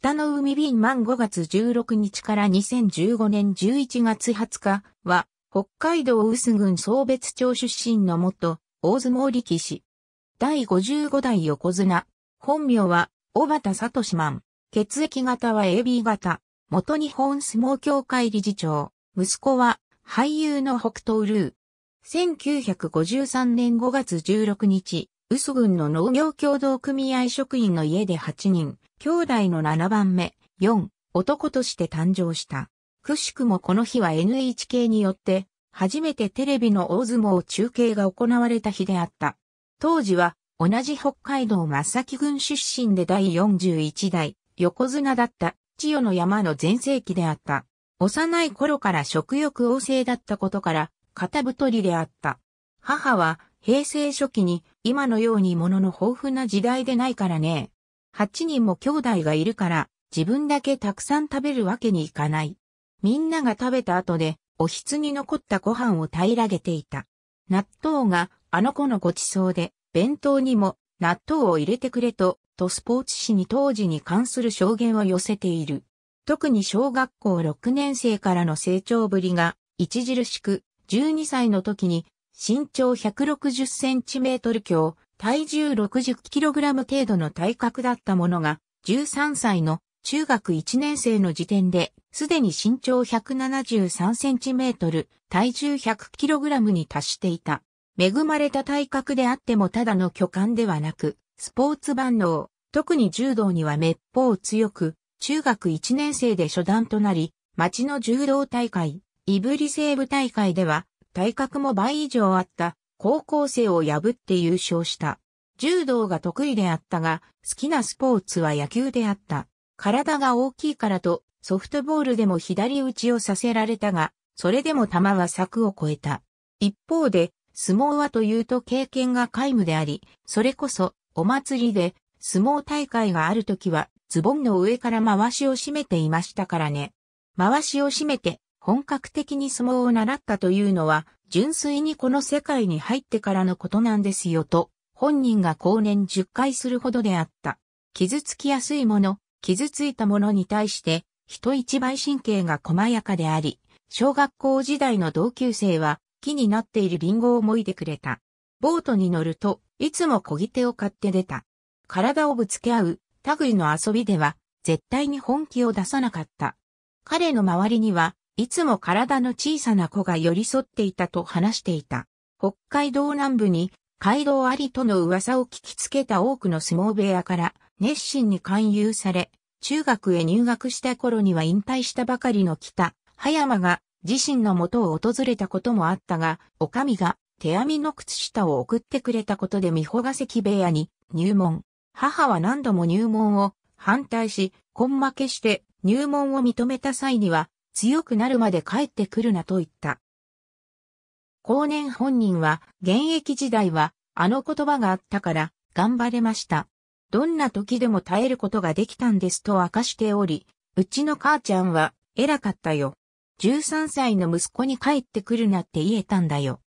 北の海便満5月16日から2015年11月20日は、北海道臼郡総別町出身の元、大相撲力士。第55代横綱。本名は、小畑里志満。血液型は AB 型。元日本相撲協会理事長。息子は、俳優の北東ルー。1953年5月16日、嘘郡の農業協同組合職員の家で8人、兄弟の7番目、4、男として誕生した。くしくもこの日は NHK によって、初めてテレビの大相撲中継が行われた日であった。当時は、同じ北海道松崎郡出身で第41代、横綱だった、千代の山の前世紀であった。幼い頃から食欲旺盛だったことから、肩太りであった。母は、平成初期に今のようにものの豊富な時代でないからね。8人も兄弟がいるから、自分だけたくさん食べるわけにいかない。みんなが食べた後で、おひつに残ったご飯を平らげていた。納豆があの子のごちそうで、弁当にも納豆を入れてくれと、とスポーツ紙に当時に関する証言を寄せている。特に小学校6年生からの成長ぶりが著しく、12歳の時に身長160センチメートル強、体重60キログラム程度の体格だったものが、13歳の中学1年生の時点で、すでに身長173センチメートル、体重100キログラムに達していた。恵まれた体格であってもただの巨漢ではなく、スポーツ万能、特に柔道には滅法強く、中学1年生で初段となり、町の柔道大会、イブリセーブ大会では、体格も倍以上あった高校生を破って優勝した。柔道が得意であったが、好きなスポーツは野球であった。体が大きいからと、ソフトボールでも左打ちをさせられたが、それでも球は柵を超えた。一方で、相撲はというと経験が皆無であり、それこそ、お祭りで、相撲大会がある時は、ズボンの上から回しを締めていましたからね。回しを締めて、本格的に相撲を習ったというのは、純粋にこの世界に入ってからのことなんですよと、本人が後年10回するほどであった。傷つきやすいもの、傷ついたものに対して、人一倍神経が細やかであり、小学校時代の同級生は、木になっているリンゴをもいでくれた。ボートに乗ると、いつも小切手を買って出た。体をぶつけ合う、類の遊びでは、絶対に本気を出さなかった。彼の周りには、いつも体の小さな子が寄り添っていたと話していた。北海道南部に街道ありとの噂を聞きつけた多くの相撲部屋から熱心に勧誘され、中学へ入学した頃には引退したばかりの北、葉山が自身の元を訪れたこともあったが、おかみが手編みの靴下を送ってくれたことで美穂ヶ関部屋に入門。母は何度も入門を反対し、根負けして入門を認めた際には強くなるまで帰ってくるなと言った。後年本人は、現役時代は、あの言葉があったから、頑張れました。どんな時でも耐えることができたんですと明かしており、うちの母ちゃんは、偉かったよ。13歳の息子に帰ってくるなって言えたんだよ。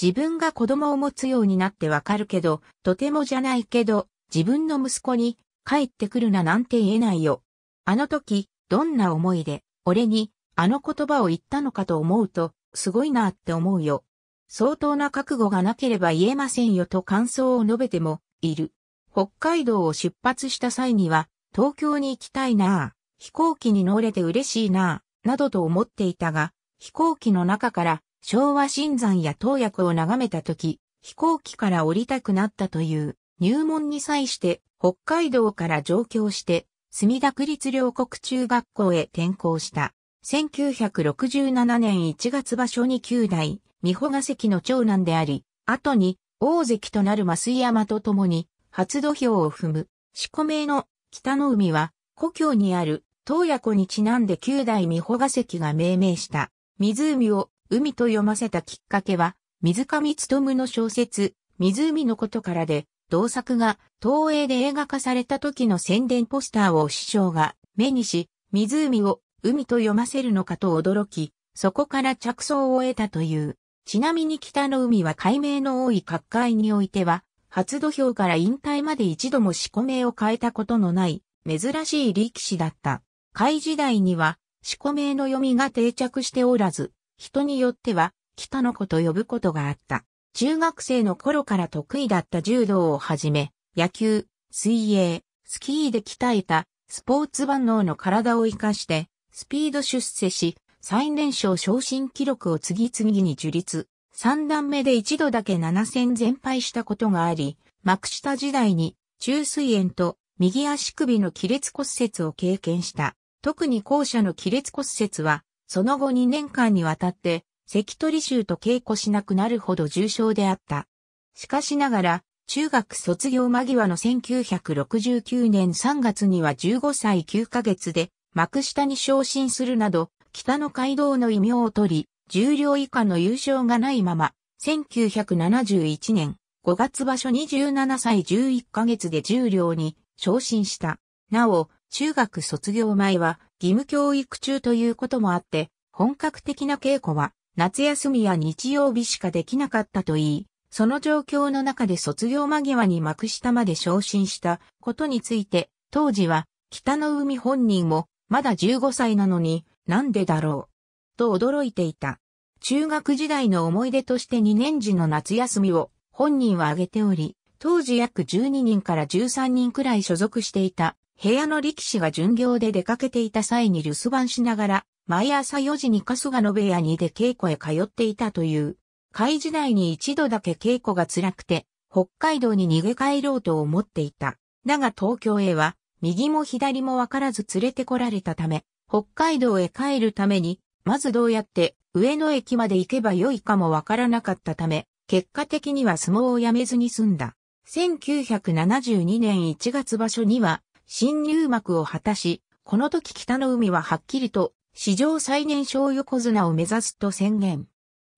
自分が子供を持つようになってわかるけど、とてもじゃないけど、自分の息子に帰ってくるななんて言えないよ。あの時、どんな思いで、俺にあの言葉を言ったのかと思うと、すごいなって思うよ。相当な覚悟がなければ言えませんよと感想を述べても、いる。北海道を出発した際には、東京に行きたいな飛行機に乗れて嬉しいなあ、などと思っていたが、飛行機の中から昭和新山や東薬を眺めた時、飛行機から降りたくなったという入門に際して北海道から上京して墨田区立両国中学校へ転校した。1967年1月場所に九代、三保ヶ関の長男であり、後に大関となる増山と共に、初土俵を踏む、四個名の北の海は、故郷にある東爺湖にちなんで九代三保ヶ関が命名した、湖を海と読ませたきっかけは、水上勤の小説、湖のことからで、同作が東映で映画化された時の宣伝ポスターを師匠が目にし、湖を海と読ませるのかと驚き、そこから着想を得たという。ちなみに北の海は海名の多い各界においては、初土俵から引退まで一度も四個名を変えたことのない、珍しい力士だった。海時代には、四個名の読みが定着しておらず、人によっては、北の子と呼ぶことがあった。中学生の頃から得意だった柔道をはじめ、野球、水泳、スキーで鍛えた、スポーツ万能の体を活かして、スピード出世し、最年少昇進記録を次々に樹立。三段目で一度だけ7戦全敗したことがあり、幕下時代に中水炎と右足首の亀裂骨折を経験した。特に後者の亀裂骨折は、その後2年間にわたって、関取衆と稽古しなくなるほど重症であった。しかしながら、中学卒業間際の1969年3月には15歳9ヶ月で幕下に昇進するなど、北の街道の異名を取り、重量以下の優勝がないまま、1971年5月場所27歳11ヶ月で重量に昇進した。なお、中学卒業前は義務教育中ということもあって、本格的な稽古は夏休みや日曜日しかできなかったといい、その状況の中で卒業間際に幕下まで昇進したことについて、当時は北の海本人もまだ15歳なのに、なんでだろう。と驚いていた。中学時代の思い出として2年時の夏休みを本人は挙げており、当時約12人から13人くらい所属していた部屋の力士が巡業で出かけていた際に留守番しながら、毎朝4時に春日の部屋にで稽古へ通っていたという。会時代に一度だけ稽古が辛くて、北海道に逃げ帰ろうと思っていた。だが東京へは右も左もわからず連れてこられたため、北海道へ帰るために、まずどうやって上野駅まで行けばよいかもわからなかったため、結果的には相撲をやめずに済んだ。1972年1月場所には、新入幕を果たし、この時北の海ははっきりと、史上最年少横綱を目指すと宣言。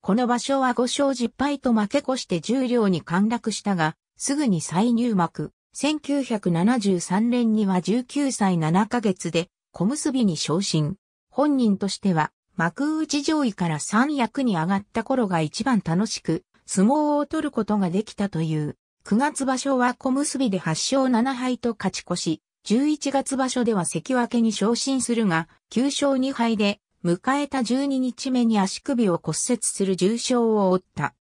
この場所は5勝10敗と負け越して十両に陥落したが、すぐに再入幕。1973年には19歳7ヶ月で小結に昇進。本人としては幕内上位から三役に上がった頃が一番楽しく相撲を取ることができたという。9月場所は小結で8勝7敗と勝ち越し、11月場所では関脇に昇進するが、9勝2敗で迎えた12日目に足首を骨折する重傷を負った。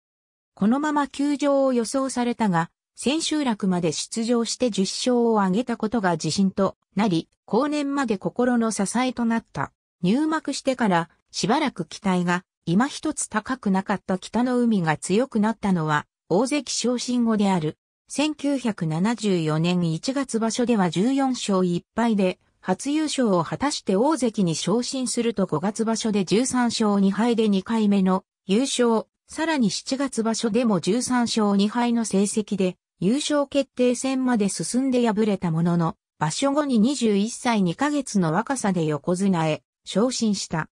このまま休場を予想されたが、千秋楽まで出場して10勝を挙げたことが自信となり、後年まで心の支えとなった。入幕してからしばらく期待が今一つ高くなかった北の海が強くなったのは大関昇進後である。1974年1月場所では14勝1敗で初優勝を果たして大関に昇進すると5月場所で13勝2敗で2回目の優勝、さらに7月場所でも13勝2敗の成績で優勝決定戦まで進んで敗れたものの、場所後に21歳2ヶ月の若さで横綱へ昇進した。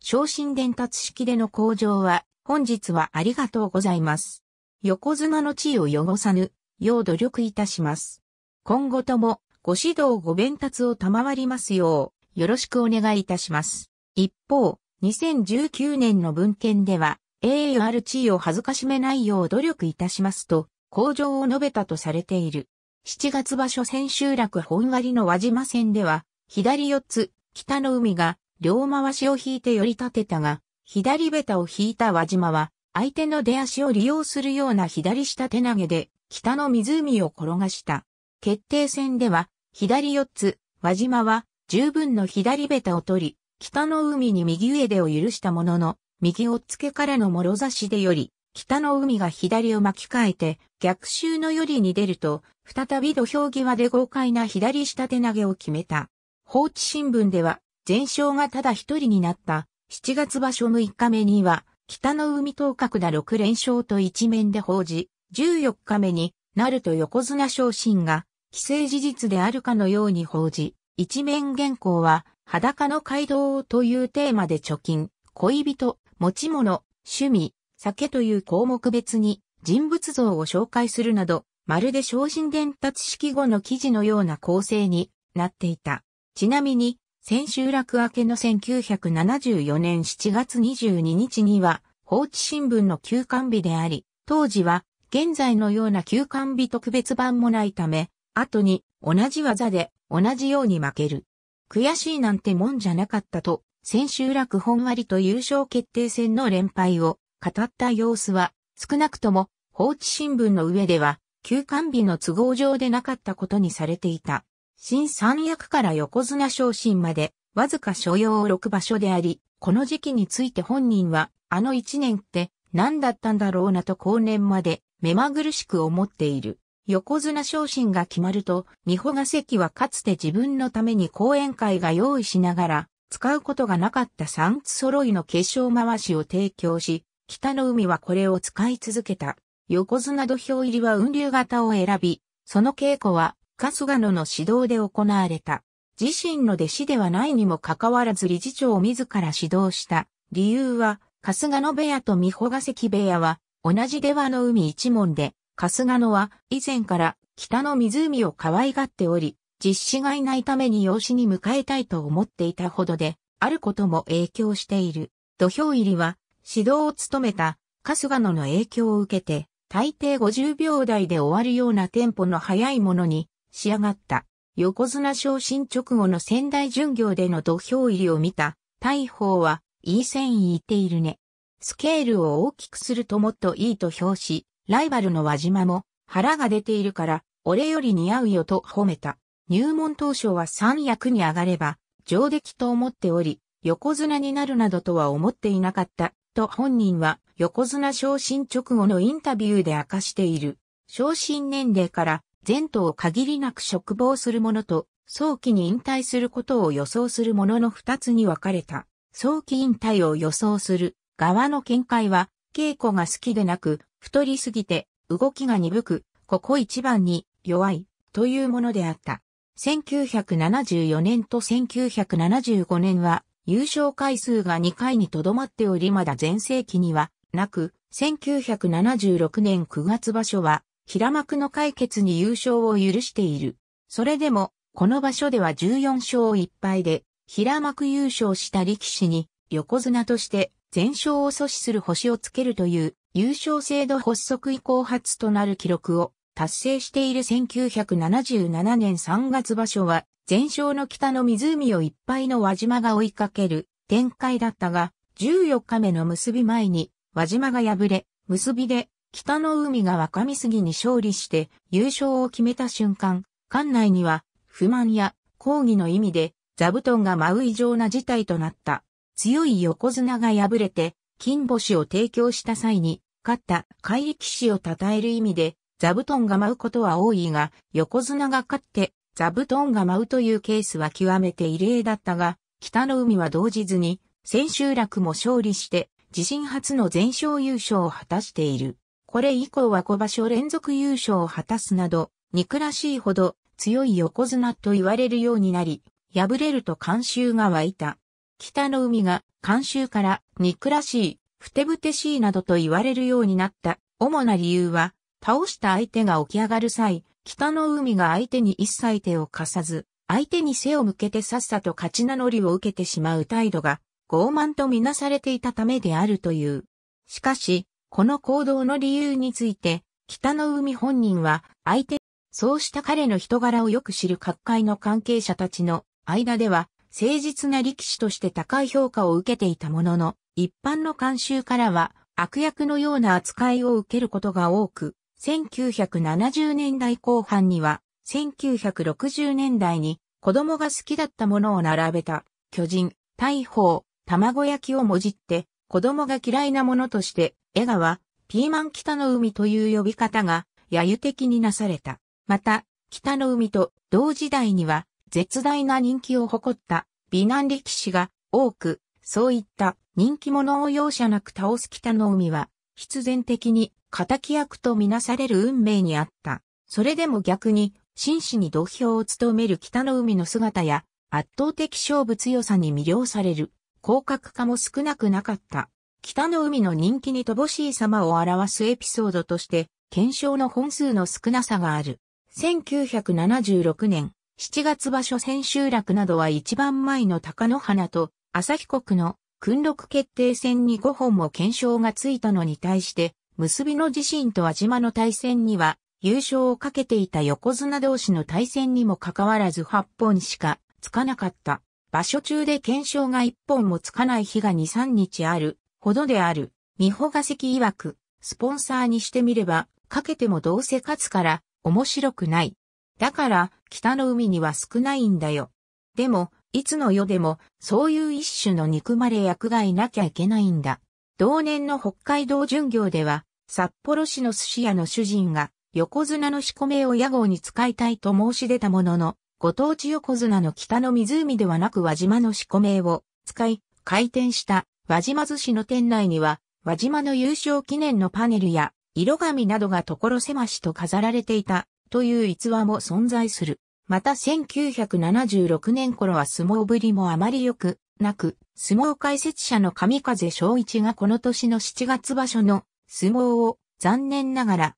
昇進伝達式での向上は、本日はありがとうございます。横綱の地位を汚さぬ、よう努力いたします。今後とも、ご指導ご弁達を賜りますよう、よろしくお願いいたします。一方、2019年の文献では、栄誉ある地位を恥ずかしめないよう努力いたしますと、向上を述べたとされている。7月場所千秋楽本狩りの輪島戦では、左四つ、北の海が、両回しを引いて寄り立てたが、左ベタを引いた輪島は、相手の出足を利用するような左下手投げで、北の湖を転がした。決定戦では、左四つ、輪島は、十分の左ベタを取り、北の海に右上でを許したものの、右をつけからの諸差しでより、北の海が左を巻き替えて、逆襲のよりに出ると、再び土俵際で豪快な左下手投げを決めた。放置新聞では、全勝がただ一人になった、7月場所6日目には、北の海東角だ6連勝と一面で報じ、14日目に、なると横綱昇進が、既成事実であるかのように報じ、一面原稿は、裸の街道というテーマで貯金、恋人、持ち物、趣味、酒という項目別に人物像を紹介するなど、まるで昇進伝達式後の記事のような構成になっていた。ちなみに、先週楽明けの1974年7月22日には、放置新聞の休刊日であり、当時は現在のような休刊日特別版もないため、後に同じ技で同じように負ける。悔しいなんてもんじゃなかったと、千秋楽本割と優勝決定戦の連敗を語った様子は、少なくとも、放置新聞の上では、休館日の都合上でなかったことにされていた。新三役から横綱昇進まで、わずか所要6場所であり、この時期について本人は、あの1年って何だったんだろうなと後年まで目まぐるしく思っている。横綱昇進が決まると、三保が関はかつて自分のために講演会が用意しながら、使うことがなかった三つ揃いの化粧回しを提供し、北の海はこれを使い続けた。横綱土俵入りは雲流型を選び、その稽古は春日野の指導で行われた。自身の弟子ではないにもかかわらず理事長を自ら指導した。理由は、春日野部屋と美保ヶ関部屋は、同じ出羽の海一門で、春日野は以前から北の湖を可愛がっており、実施がいないために養子に迎えたいと思っていたほどで、あることも影響している。土俵入りは、指導を務めた春日野の影響を受けて、大抵50秒台で終わるようなテンポの速いものに仕上がった。横綱昇進直後の仙台巡業での土俵入りを見た大鵬は、いい線いっているね。スケールを大きくするともっといいと評し、ライバルの輪島も腹が出ているから、俺より似合うよと褒めた。入門当初は三役に上がれば、上出来と思っており、横綱になるなどとは思っていなかったト本人は横綱昇進直後のインタビューで明かしている。昇進年齢から前途を限りなく嘱望する者と早期に引退することを予想する者のの二つに分かれた。早期引退を予想する側の見解は稽古が好きでなく太りすぎて動きが鈍くここ一番に弱いというものであった。1974年と1975年は優勝回数が2回にとどまっておりまだ前世紀にはなく、1976年9月場所は、平幕の解決に優勝を許している。それでも、この場所では14勝1敗で、平幕優勝した力士に、横綱として全勝を阻止する星をつけるという優勝制度発足以降初となる記録を達成している1977年3月場所は全勝の北の湖をいっぱいの輪島が追いかける展開だったが、14日目の結び前に輪島が敗れ、結びで北の海が若見杉に勝利して優勝を決めた瞬間、館内には不満や抗議の意味で座布団が舞う異常な事態となった。強い横綱が敗れて金星を提供した際に勝った怪力士を称える意味で座布団が舞うことは多いが横綱が勝って座布団が舞うというケースは極めて異例だったが、北の海は同時ずに、千秋楽も勝利して、自身初の全勝優勝を果たしている。これ以降は小場所連続優勝を果たすなど、憎らしいほど強い横綱と言われるようになり、敗れると慣習が湧いた。北の海が慣習から憎らしい、ふてぶてしいなどと言われるようになった。主な理由は、倒した相手が起き上がる際、北の海が相手に一切手を貸さず、相手に背を向けてさっさと勝ち名乗りを受けてしまう態度が傲慢とみなされていたためであるという。しかし、この行動の理由について、北の海本人は相手、そうした彼の人柄をよく知る各界の関係者たちの間では、誠実な力士として高い評価を受けていたものの、一般の慣習からは悪役のような扱いを受けることが多く、1970年代後半には、1960年代に子供が好きだったものを並べた、巨人、大砲、卵焼きをもじって、子供が嫌いなものとして、江川、ピーマン北の海という呼び方が、揶揄的になされた。また、北の海と同時代には、絶大な人気を誇った美男力士が多く、そういった人気者を容赦なく倒す北の海は、必然的に敵役とみなされる運命にあった。それでも逆に、真摯に土俵を務める北の海の姿や、圧倒的勝負強さに魅了される、広角化も少なくなかった。北の海の人気に乏しい様を表すエピソードとして、検証の本数の少なさがある。1976年、7月場所千秋楽などは一番前の高野花と、朝日国の訓録決定戦に5本も検証がついたのに対して、結びの自身と安島の対戦には、優勝をかけていた横綱同士の対戦にもかかわらず8本しかつかなかった。場所中で検証が1本もつかない日が2、3日あるほどである。三穂ヶ関曰く、スポンサーにしてみれば、かけてもどうせ勝つから、面白くない。だから、北の海には少ないんだよ。でも、いつの世でも、そういう一種の憎まれ役がいなきゃいけないんだ。同年の北海道巡業では、札幌市の寿司屋の主人が、横綱の仕込めを屋号に使いたいと申し出たものの、ご当地横綱の北の湖ではなく輪島の仕込めを使い、開店した輪島寿司の店内には、輪島の優勝記念のパネルや、色紙などが所狭しと飾られていた、という逸話も存在する。また1976年頃は相撲ぶりもあまり良くなく、相撲解説者の上風昭一がこの年の7月場所の相撲を残念ながら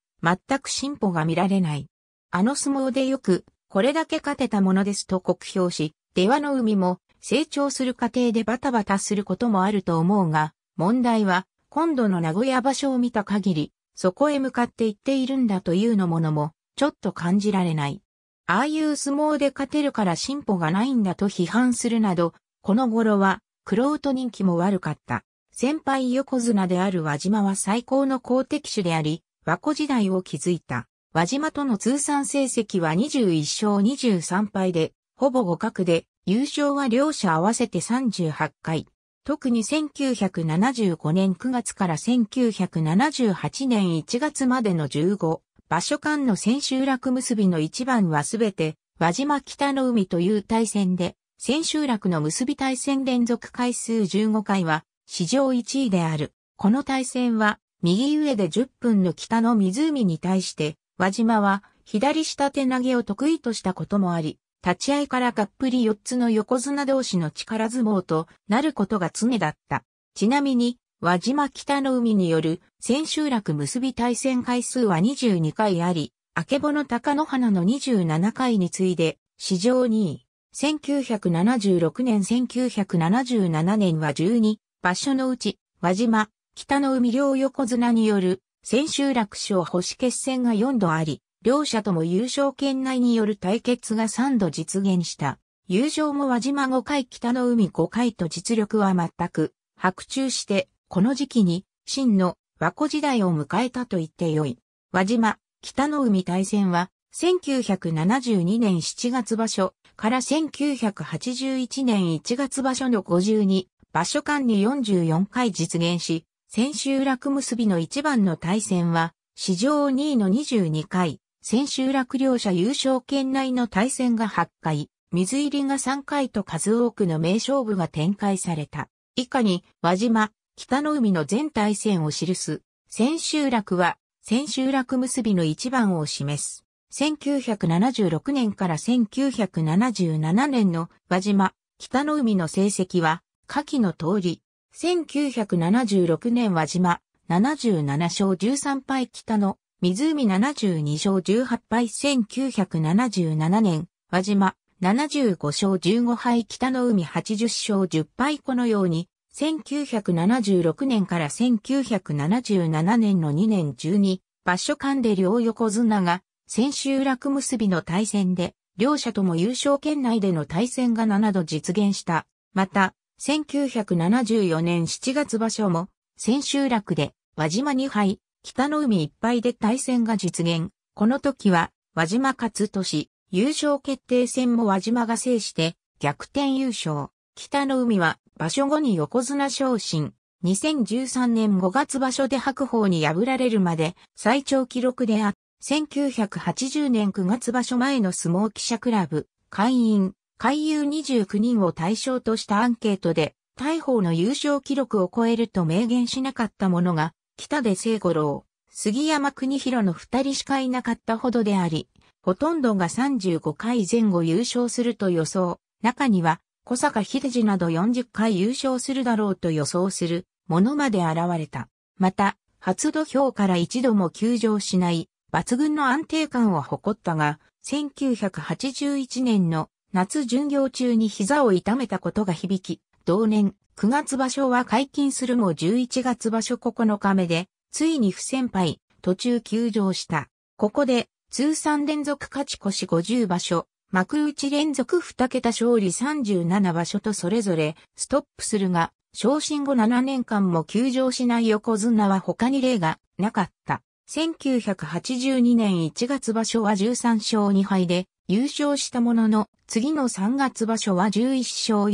全く進歩が見られない。あの相撲でよくこれだけ勝てたものですと酷評し、出羽の海も成長する過程でバタバタすることもあると思うが、問題は今度の名古屋場所を見た限り、そこへ向かって行っているんだというのものも、ちょっと感じられない。ああいう相撲で勝てるから進歩がないんだと批判するなど、この頃は、クロート人気も悪かった。先輩横綱である和島は最高の好敵手であり、和子時代を築いた。和島との通算成績は21勝23敗で、ほぼ互角で、優勝は両者合わせて38回。特に1975年9月から1978年1月までの15場所間の千秋楽結びの一番はすべて、輪島北の海という対戦で、千秋楽の結び対戦連続回数15回は、史上1位である。この対戦は、右上で10分の北の湖に対して、輪島は、左下手投げを得意としたこともあり、立ち合いからがっぷり4つの横綱同士の力相撲となることが常だった。ちなみに、和島北の海による千秋楽結び対戦回数は22回あり、明けぼの高野花の27回に次いで、史上2位。1976年1977年は12場所のうち、和島、北の海両横綱による千秋楽賞星決戦が4度あり、両者とも優勝圏内による対決が3度実現した。優勝も和島5回北の海5回と実力は全く、白昼してこの時期に、真の和子時代を迎えたと言ってよい。和島、北の海大戦は、1972年7月場所から1981年1月場所の52場所間に44回実現し、千秋楽結びの一番の対戦は、史上2位の22回、千秋楽両者優勝圏内の対戦が8回、水入りが3回と数多くの名勝負が展開された。以下に、和島、北の海の全体線を記す、千秋楽は、千秋楽結びの一番を示す。1976年から1977年の輪島、北の海の成績は、下記の通り、1976年輪島、77勝13敗北の、湖72勝18敗1977年、輪島、75勝15敗北の海80勝10敗このように、1976年から1977年の2年中に、場所間で両横綱が千秋楽結びの対戦で両者とも優勝圏内での対戦が7度実現した。また、1974年7月場所も、千秋楽で、輪島2敗、北の海1敗で対戦が実現。この時は、輪島勝利、優勝決定戦も輪島が制して、逆転優勝。北の海は、場所後に横綱昇進。2013年5月場所で白鵬に破られるまで最長記録であった1980年9月場所前の相撲記者クラブ会員会友29人を対象としたアンケートで大鵬の優勝記録を超えると明言しなかったものが北出聖五郎、杉山国広の二人しかいなかったほどであり、ほとんどが35回前後優勝すると予想。中には小坂秀治など40回優勝するだろうと予想するものまで現れた。また、初土俵から一度も休場しない抜群の安定感を誇ったが、1981年の夏巡業中に膝を痛めたことが響き、同年9月場所は解禁するも11月場所9日目で、ついに不先輩、途中休場した。ここで通算連続勝ち越し50場所、幕内連続2桁勝利37場所とそれぞれストップするが、昇進後7年間も休場しない横綱は他に例がなかった。1982年1月場所は13勝2敗で優勝したものの、次の3月場所は11勝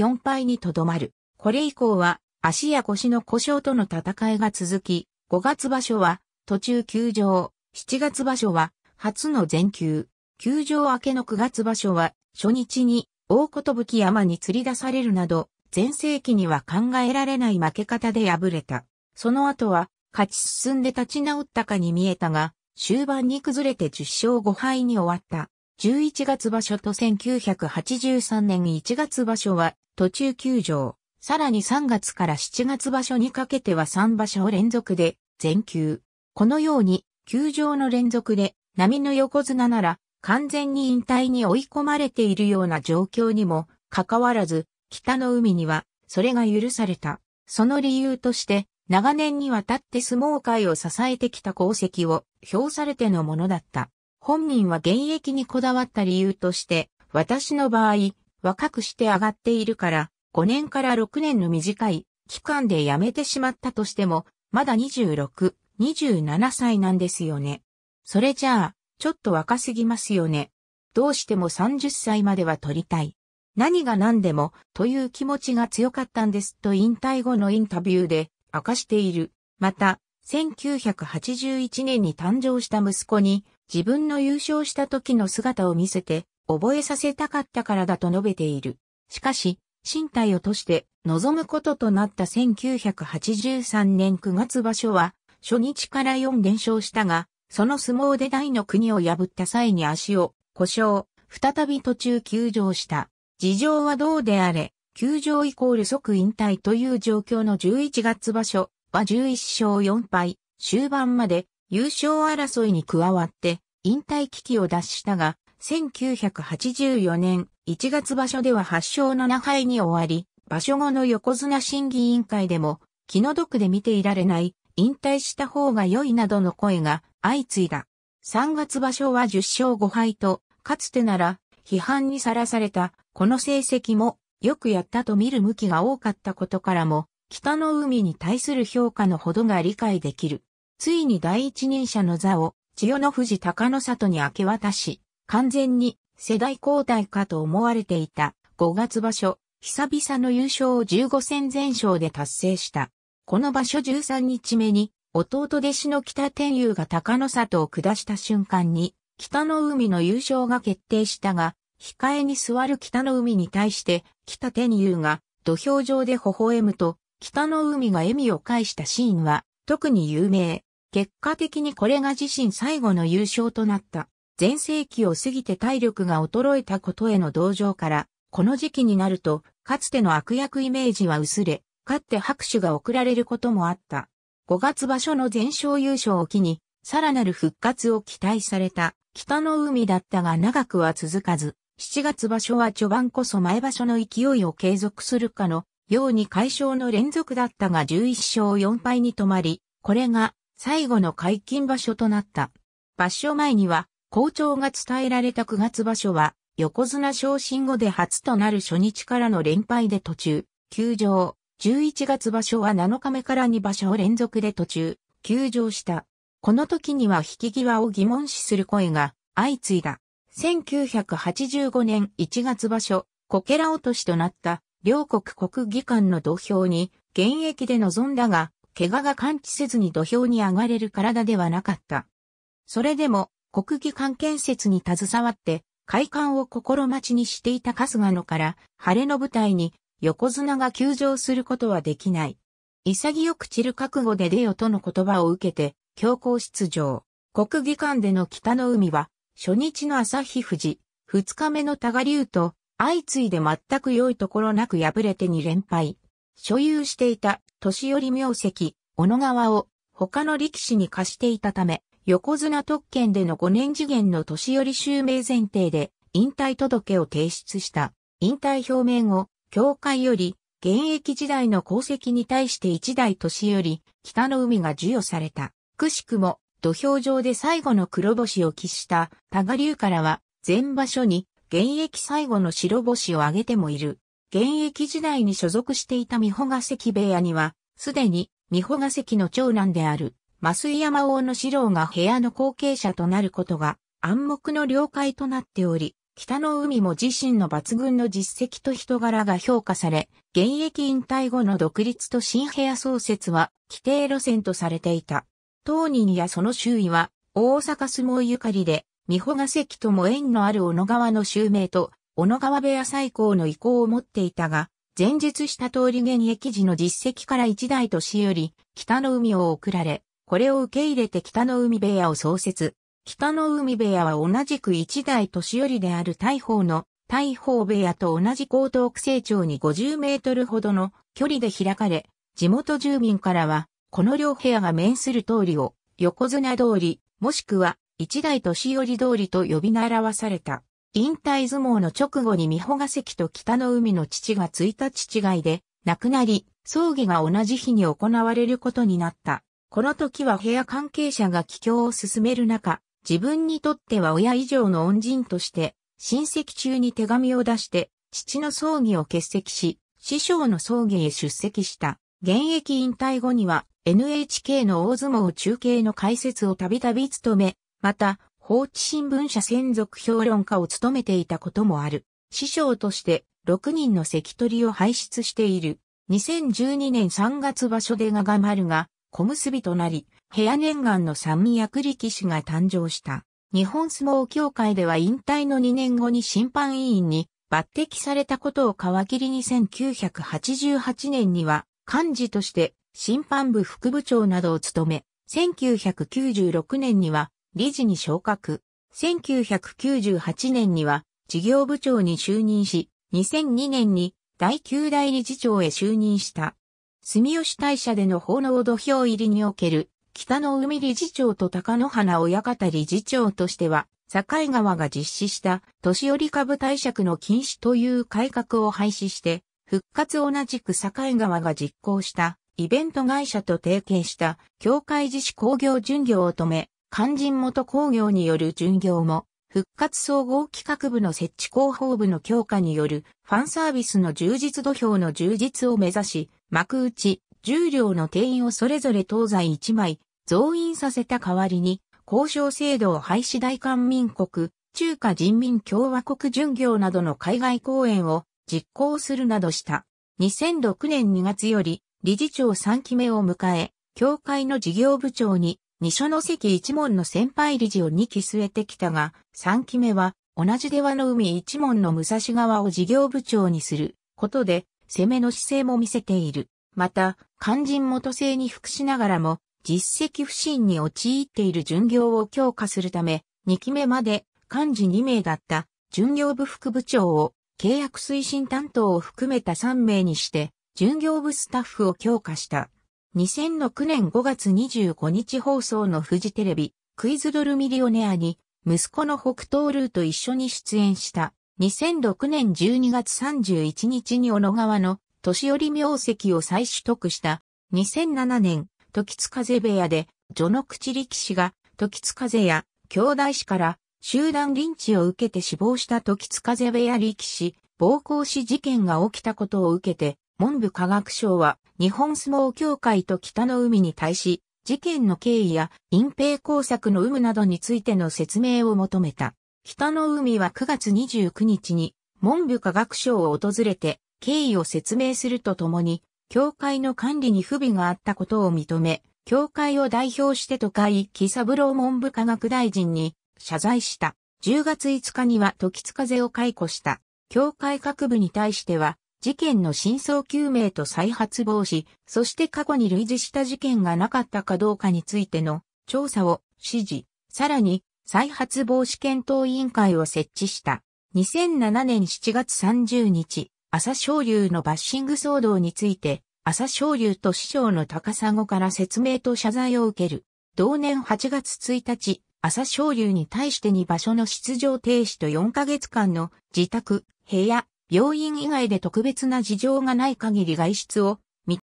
4敗にとどまる。これ以降は足や腰の故障との戦いが続き、5月場所は途中休場、7月場所は初の全休、休場明けの9月場所は、初日に大吹山に釣り出されるなど、前世紀には考えられない負け方で敗れた。その後は、勝ち進んで立ち直ったかに見えたが、終盤に崩れて10勝5敗に終わった。11月場所と1983年1月場所は途中休場。さらに3月から7月場所にかけては3場所を連続で全休。このように、休場の連続で、波の横綱なら、完全に引退に追い込まれているような状況にもかかわらず、北の海にはそれが許された。その理由として、長年にわたって相撲界を支えてきた功績を評されてのものだった。本人は現役にこだわった理由として、私の場合、若くして上がっているから、5年から6年の短い期間で辞めてしまったとしても、まだ26、27歳なんですよね。それじゃあ、ちょっと若すぎますよね。どうしても30歳までは取りたい。何が何でもという気持ちが強かったんですと引退後のインタビューで明かしている。また、1981年に誕生した息子に自分の優勝した時の姿を見せて覚えさせたかったからだと述べている。しかし、身体をとして望むこととなった1983年9月場所は初日から4連勝したが、その相撲で大の国を破った際に足を故障、再び途中休場した。事情はどうであれ、休場イコール即引退という状況の11月場所は11勝4敗、終盤まで優勝争いに加わって引退危機を脱したが、1984年1月場所では8勝7敗に終わり、場所後の横綱審議委員会でも気の毒で見ていられない、引退した方が良いなどの声が相次いだ。3月場所は10勝5敗と、かつてなら批判にさらされたこの成績もよくやったと見る向きが多かったことからも、北の海に対する評価のほどが理解できる。ついに第一人者の座を千代の富士高の里に明け渡し、完全に世代交代かと思われていた5月場所、久々の優勝を15戦全勝で達成した。この場所13日目に弟弟子の北天佑が高野里を下した瞬間に、北の海の優勝が決定したが、控えに座る北の海に対して、北天佑が土俵上で微笑むと、北の海が笑みを返したシーンは、特に有名。結果的にこれが自身最後の優勝となった。前世紀を過ぎて体力が衰えたことへの同情から、この時期になると、かつての悪役イメージは薄れ、勝って拍手が送られることもあった。5月場所の全勝優勝を機に、さらなる復活を期待された北の海だったが長くは続かず、7月場所は序盤こそ前場所の勢いを継続するかのように解消の連続だったが11勝4敗に止まり、これが最後の解禁場所となった。場所前には、校長が伝えられた9月場所は、横綱昇進後で初となる初日からの連敗で途中、休場。11月場所は7日目から2場所連続で途中、休場した。この時には引き際を疑問視する声が相次いだ。1985年1月場所、こけら落としとなった両国国技館の土俵に現役で臨んだが、怪我が感知せずに土俵に上がれる体ではなかった。それでも国技館建設に携わって、開館を心待ちにしていた春日野から、晴れの舞台に横綱が休場することはできない。潔く散る覚悟で出よとの言葉を受けて、強行出場。国技館での北の海は、初日の朝日富士、二日目の多賀竜と、相次いで全く良いところなく敗れて2連敗。所有していた年寄名跡、小野川を他の力士に貸していたため、横綱特権での5年次元の年寄襲名前提で引退届を提出した。引退表明後、教会より、現役時代の功績に対して一代年より、北の海が授与された。くしくも、土俵上で最後の黒星を喫した多賀竜からは、全場所に現役最後の白星を挙げてもいる。現役時代に所属していた美穂ヶ関部屋には、すでに美穂ヶ関の長男である、増井山王の四郎が部屋の後継者となることが暗黙の了解となっており、北の海も自身の抜群の実績と人柄が評価され、現役引退後の独立と新部屋創設は規定路線とされていた。当人やその周囲は、大阪相撲ゆかりで、美穂が関とも縁のある小野川の襲名と、小野川部屋最高の意向を持っていたが、前述した通り現役時の実績から一代年より、北の海を送られ、これを受け入れて北の海部屋を創設。北の海部屋は同じく一代年寄りである大砲の大砲部屋と同じ江東区成長に50メートルほどの距離で開かれ、地元住民からは、この両部屋が面する通りを横綱通り、もしくは一代年寄り通りと呼び習わされた。引退相撲の直後に美保が関と北の海の父が1日違いで亡くなり、葬儀が同じ日に行われることになった。この時は部屋関係者が帰郷を進める中、自分にとっては親以上の恩人として、親戚中に手紙を出して、父の葬儀を欠席し、師匠の葬儀へ出席した。現役引退後には NHK の大相撲中継の解説をたびたび務め、また、放置新聞社専属評論家を務めていたこともある。師匠として6人の関取を輩出している。2012年3月場所でががまるが小結となり、屋念願の三役力士が誕生した。日本相撲協会では引退の2年後に審判委員に抜擢されたことを皮切りに1988年には幹事として審判部副部長などを務め、1996年には理事に昇格。1998年には事業部長に就任し、2002年に第9代理事長へ就任した。住吉大社での奉納土俵入りにおける北の海理事長と高野花親方理事長としては、境川が実施した年寄り株貸借の禁止という改革を廃止して、復活同じく境川が実行したイベント会社と提携した協会自主工業巡業を止め、肝心元工業による巡業も、復活総合企画部の設置広報部の強化によるファンサービスの充実土俵の充実を目指し、幕内、重量の定員をそれぞれ東西1枚、増員させた代わりに、交渉制度を廃止大韓民国、中華人民共和国巡業などの海外公演を実行するなどした。2006年2月より理事長3期目を迎え、協会の事業部長に二所の関一門の先輩理事を2期据えてきたが、3期目は同じ出羽の海一門の武蔵川を事業部長にすることで攻めの姿勢も見せている。また、肝心元性に服しながらも実績不振に陥っている巡業を強化するため、2期目まで幹事2名だった巡業部副部長を契約推進担当を含めた3名にして、巡業部スタッフを強化した。2006年5月25日放送のフジテレビ、クイズドルミリオネアに、息子の北東ルーと一緒に出演した。2006年12月31日に小野川の年寄り名跡を再取得した。2007年時津風部屋で、序の口力士が、時津風や、兄弟子から、集団リンチを受けて死亡した時津風部屋力士、暴行死事件が起きたことを受けて、文部科学省は、日本相撲協会と北の海に対し、事件の経緯や隠蔽工作の有無などについての説明を求めた。北の海は9月29日に文部科学省を訪れて経緯を説明するとともに教会の管理に不備があったことを認め、教会を代表して都会木三郎文部科学大臣に謝罪した。10月5日には時津風を解雇した。教会各部に対しては、事件の真相究明と再発防止、そして過去に類似した事件がなかったかどうかについての調査を指示、さらに再発防止検討委員会を設置した。2007年7月30日、朝昇龍のバッシング騒動について、朝昇龍と師匠の高砂から説明と謝罪を受ける。同年8月1日、朝昇龍に対して2場所の出場停止と4ヶ月間の自宅、部屋、病院以外で特別な事情がない限り外出を、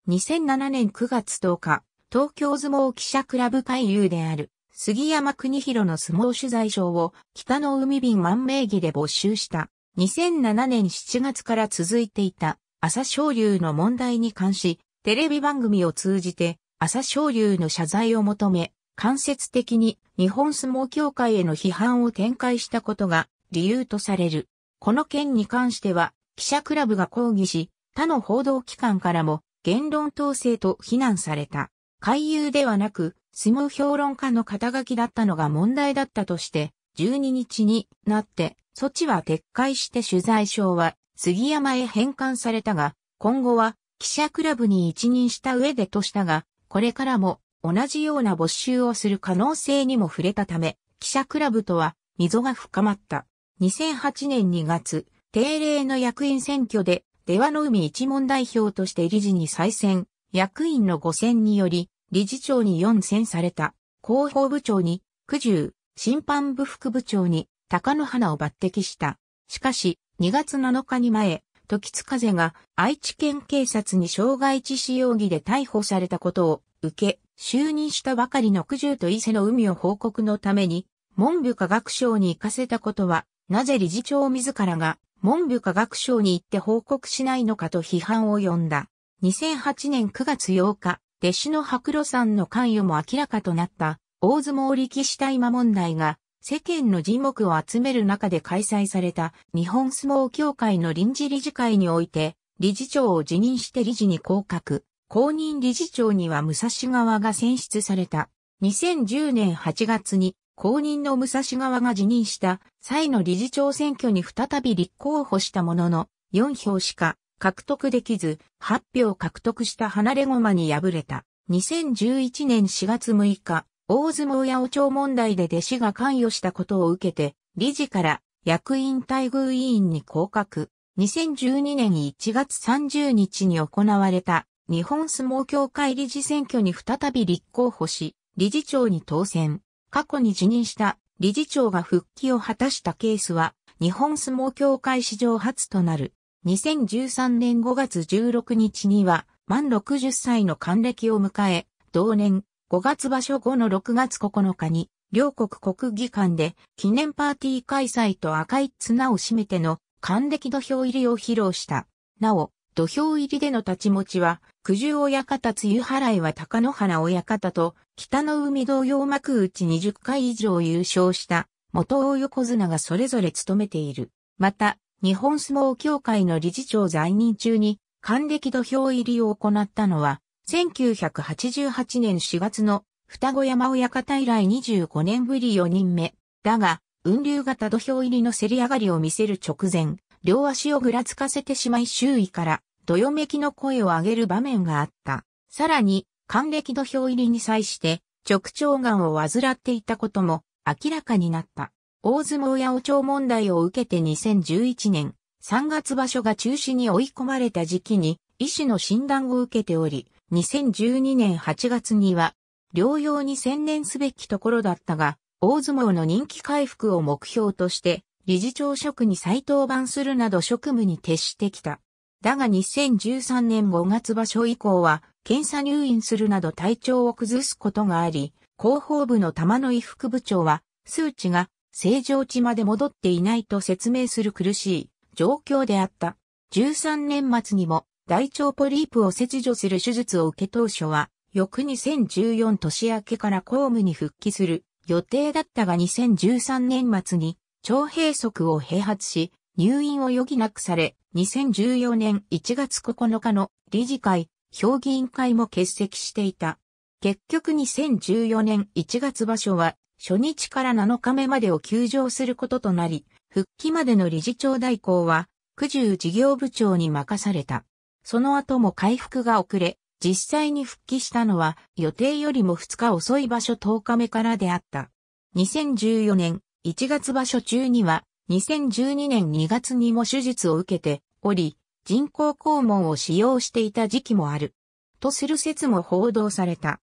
2007年9月10日、東京相撲記者クラブ会友である、杉山邦広の相撲取材賞を北の海便万名義で没収した。2007年7月から続いていた朝青龍の問題に関し、テレビ番組を通じて朝青龍の謝罪を求め、間接的に日本相撲協会への批判を展開したことが理由とされる。この件に関しては、記者クラブが抗議し、他の報道機関からも言論統制と非難された。回遊ではなく、相撲評論家の肩書きだったのが問題だったとして、12日になって措置は撤回して取材証は杉山へ返還されたが、今後は記者クラブに一任した上でとしたが、これからも同じような没収をする可能性にも触れたため、記者クラブとは溝が深まった。2008年2月、定例の役員選挙で、出羽の海一門代表として理事に再選、役員の5選により、理事長に4選された、広報部長に、九十、審判部副部長に、高野花を抜擢した。しかし、2月7日に前、時津風が愛知県警察に傷害致死容疑で逮捕されたことを受け、就任したばかりの九十と伊勢の海を報告のために、文部科学省に行かせたことは、なぜ理事長自らが文部科学省に行って報告しないのかと批判を呼んだ。2008年9月8日、弟子の白露さんの関与も明らかとなった大相撲力士大麻問題が世間の人目を集める中で開催された日本相撲協会の臨時理事会において、理事長を辞任して理事に降格、公認理事長には武蔵川が選出された。2010年8月に公認の武蔵川が辞任した際の理事長選挙に再び立候補したものの、4票しか獲得できず、8票獲得した離れ駒に敗れた。2011年4月6日、大相撲八百長問題で弟子が関与したことを受けて、理事から役員待遇委員に降格。2012年1月30日に行われた日本相撲協会理事選挙に再び立候補し、理事長に当選。過去に辞任した理事長が復帰を果たしたケースは、日本相撲協会史上初となる。2013年5月16日には、満60歳の還暦を迎え、同年、5月場所後の6月9日に、両国国技館で記念パーティー開催と赤い綱を締めての還暦土俵入りを披露した。なお、土俵入りでの立ち持ちは、九十親方梅雨払いは高野原親方と、北の海同様幕内20回以上優勝した元大横綱がそれぞれ務めている。また、日本相撲協会の理事長在任中に、還暦土俵入りを行ったのは、1988年4月の双子山親方以来25年ぶり4人目。だが、雲流型土俵入りの競り上がりを見せる直前、両足をぐらつかせてしまい周囲から、どよめきの声を上げる場面があった。さらに、還暦土俵入りに際して、直腸がんを患っていたことも明らかになった。大相撲やお朝問題を受けて2011年、3月場所が中止に追い込まれた時期に、医師の診断を受けており、2012年8月には、療養に専念すべきところだったが、大相撲の人気回復を目標として、理事長職に再登板するなど職務に徹してきた。だが2013年5月場所以降は、検査入院するなど体調を崩すことがあり、広報部の玉野井副部長は、数値が正常値まで戻っていないと説明する苦しい状況であった。13年末にも大腸ポリープを切除する手術を受け当初は、翌2014年明けから公務に復帰する予定だったが2013年末に腸閉塞を併発し、入院を余儀なくされ、2014年1月9日の理事会、評議員会も欠席していた。結局2014年1月場所は、初日から7日目までを休場することとなり、復帰までの理事長代行は、九十事業部長に任された。その後も回復が遅れ、実際に復帰したのは予定よりも2日遅い場所10日目からであった。2014年1月場所中には2012年2月にも手術を受けており、人工肛門を使用していた時期もある。とする説も報道された。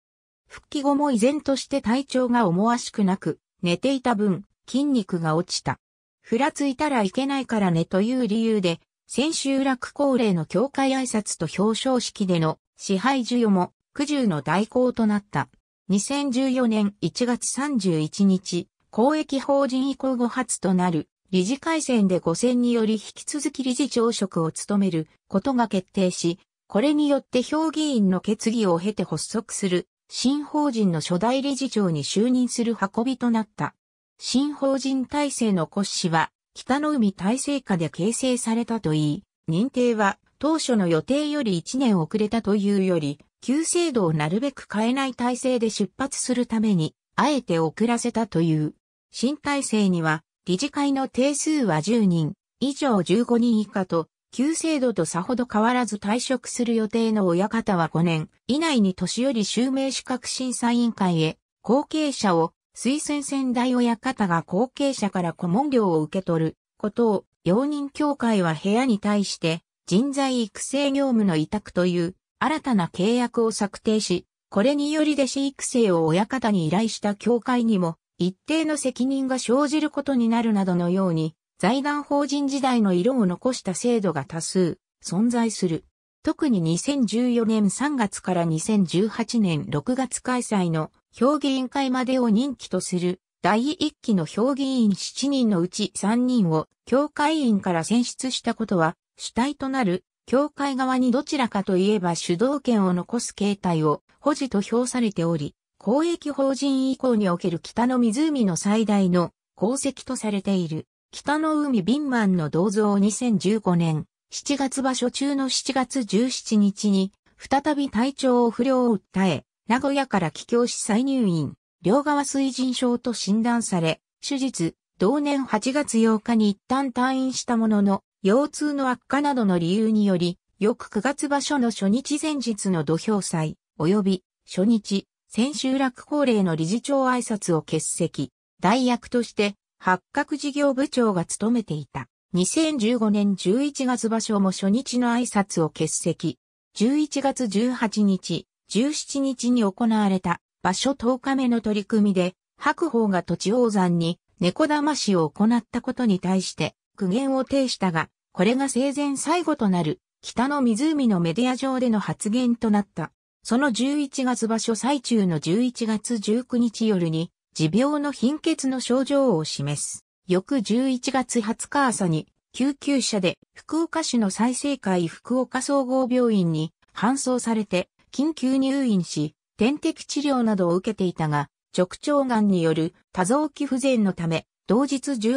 復帰後も依然として体調が思わしくなく、寝ていた分、筋肉が落ちた。ふらついたらいけないからねという理由で、千秋楽恒例の協会挨拶と表彰式での支配授与も九十の代行となった。2014年1月31日、公益法人移行後初となる理事会選で5選により引き続き理事長職を務めることが決定し、これによって評議員の決議を経て発足する新法人の初代理事長に就任する運びとなった。新法人体制の骨子は北の海大制下で形成されたといい、認定は当初の予定より1年遅れたというより、旧制度をなるべく変えない体制で出発するために、あえて遅らせたという。新体制には、理事会の定数は10人、以上15人以下と、旧制度とさほど変わらず退職する予定の親方は5年以内に年寄り襲名資格審査委員会へ後継者を推薦仙台親方が後継者から顧問料を受け取ることを、容認協会は部屋に対して人材育成業務の委託という新たな契約を策定し、これにより弟子育成を親方に依頼した協会にも一定の責任が生じることになるなどのように、財団法人時代の色を残した制度が多数存在する。特に2014年3月から2018年6月開催の評議員会までを任期とする第1期の評議員7人のうち3人を協会員から選出したことは主体となる協会側にどちらかといえば主導権を残す形態を保持と評されており、公益法人以降における北の湖の最大の功績とされている北の海ビンマンの銅像を2015年7月場所中の7月17日に再び体調を不良を訴え名古屋から帰郷し再入院、両側水腎症と診断され、手術、同年8月8日に一旦退院したものの、腰痛の悪化などの理由により、翌9月場所の初日前日の土俵祭、及び初日、千秋楽恒例の理事長挨拶を欠席、代役として八角事業部長が務めていた。2015年11月場所も初日の挨拶を欠席。11月18日、17日に行われた場所10日目の取り組みで、白鵬が土地王山に猫騙しを行ったことに対して苦言を呈したが、これが生前最後となる北の湖のメディア上での発言となった。その11月場所最中の11月19日夜に、持病の貧血の症状を示す。翌11月20日朝に、救急車で福岡市の再生会福岡総合病院に搬送されて緊急入院し、点滴治療などを受けていたが、直腸がんによる多臓器不全のため、同日18時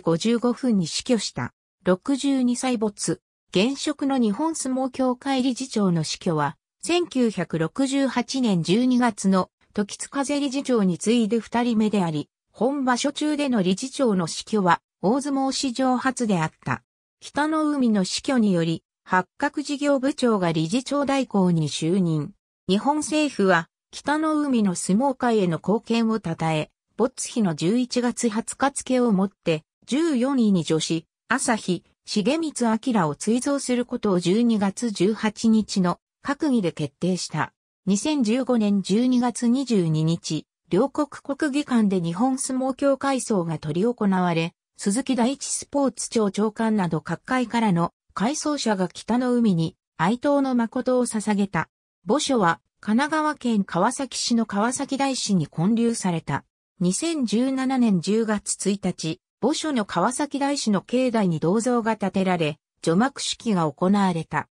55分に死去した。62歳没。現職の日本相撲協会理事長の死去は、1968年12月の時津風理事長に次いで二人目であり、本場所中での理事長の死去は、大相撲史上初であった。北の海の死去により、八角事業部長が理事長代行に就任。日本政府は、北の海の相撲界への貢献を称え、没日の11月20日付をもって、14位に女子、朝日、重光明を追贈することを12月18日の閣議で決定した。2015年12月22日、両国国技館で日本相撲協会層が取り行われ、鈴木大地スポーツ庁長官など各界からの回送者が北の海に哀悼の誠を捧げた。墓所は神奈川県川崎市の川崎大師に建立された。2017年10月1日、墓所の川崎大師の境内に銅像が建てられ、除幕式が行われた。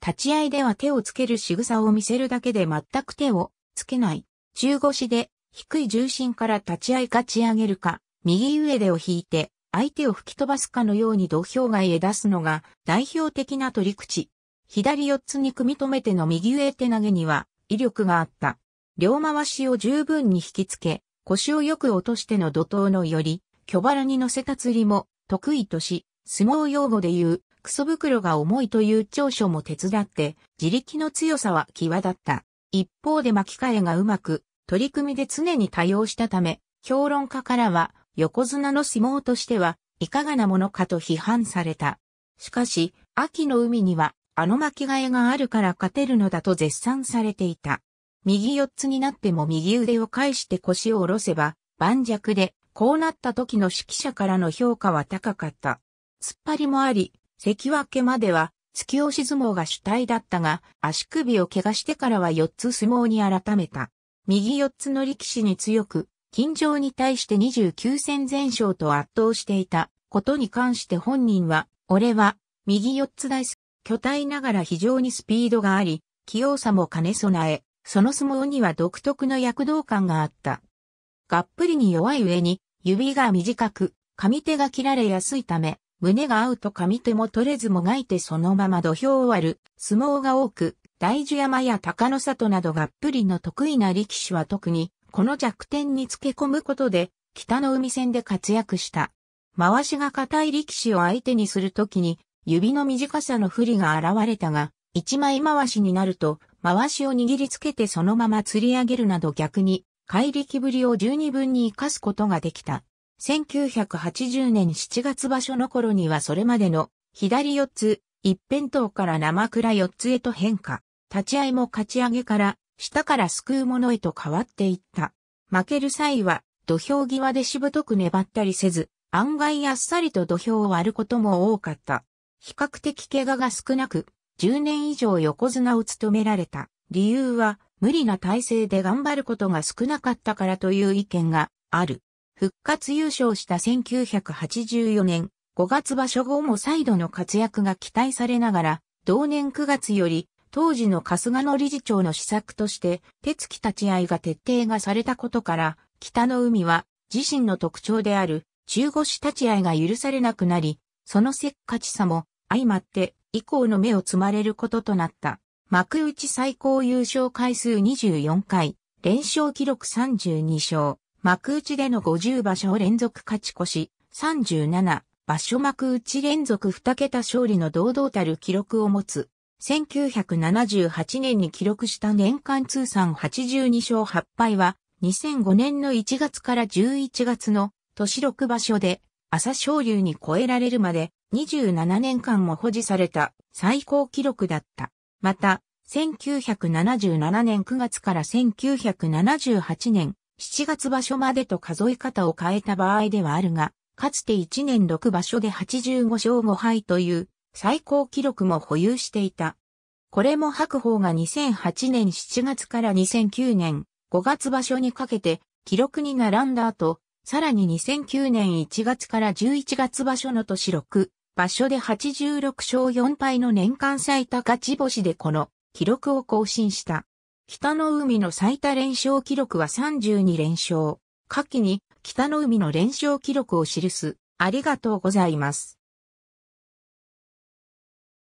立ち合いでは手をつける仕草を見せるだけで全く手をつけない。中腰で低い重心から立ち合い勝ち上げるか、右上手を引いて相手を吹き飛ばすかのように土俵外へ出すのが代表的な取り口。左四つに組み止めての右上手投げには威力があった。両回しを十分に引きつけ、腰をよく落としての怒涛のより、巨腹に乗せた釣りも得意とし、相撲用語で言う、クソ袋が重いという長所も手伝って、自力の強さは際立った。一方で巻き替えがうまく、取り組みで常に多用したため、評論家からは、横綱の相撲としては、いかがなものかと批判された。しかし、秋の海には、あの巻き替えがあるから勝てるのだと絶賛されていた。右四つになっても右腕を返して腰を下ろせば、盤石で、こうなった時の指揮者からの評価は高かった。突っ張りもあり、関脇までは、突き押し相撲が主体だったが、足首を怪我してからは四つ相撲に改めた。右四つの力士に強く、近場に対して29戦全勝と圧倒していたことに関して本人は、俺は右四つ大イス、巨体ながら非常にスピードがあり、器用さも兼ね備え、その相撲には独特の躍動感があった。がっぷりに弱い上に、指が短く、上手が切られやすいため、胸が合うと上手も取れずもがいてそのまま土俵を割る、相撲が多く、大樹山や鷹の里などがっぷりの得意な力士は特に、この弱点につけ込むことで、北の海戦で活躍した。回しが硬い力士を相手にするときに、指の短さの不利が現れたが、一枚回しになると、回しを握りつけてそのまま釣り上げるなど逆に、怪力ぶりを十二分に活かすことができた。1980年7月場所の頃にはそれまでの、左四つ、一辺倒から生倉四つへと変化。立ち合いも勝ち上げから、下から救うものへと変わっていった。負ける際は、土俵際でしぶとく粘ったりせず、案外あっさりと土俵を割ることも多かった。比較的怪我が少なく、10年以上横綱を務められた。理由は、無理な体制で頑張ることが少なかったからという意見がある。復活優勝した1984年5月場所後も再度の活躍が期待されながら、同年9月より当時の春日野理事長の施策として、手つき立ち合いが徹底がされたことから、北の海は自身の特徴である中腰立ち合いが許されなくなり、そのせっかちさも相まって以降の目をつまれることとなった。幕内最高優勝回数24回、連勝記録32勝、幕内での50場所連続勝ち越し、37場所幕内連続2桁勝利の堂々たる記録を持つ。1978年に記録した年間通算82勝8敗は、2005年の1月から11月の年6場所で、朝昇龍に超えられるまで27年間も保持された最高記録だった。また、1977年9月から1978年7月場所までと数え方を変えた場合ではあるが、かつて1年6場所で85勝5敗という最高記録も保有していた。これも白鵬が2008年7月から2009年5月場所にかけて記録に並んだ後、さらに2009年1月から11月場所の年6、場所で86勝4敗の年間最多勝ち星でこの記録を更新した。北の海の最多連勝記録は32連勝。下記に北の海の連勝記録を記す。ありがとうございます。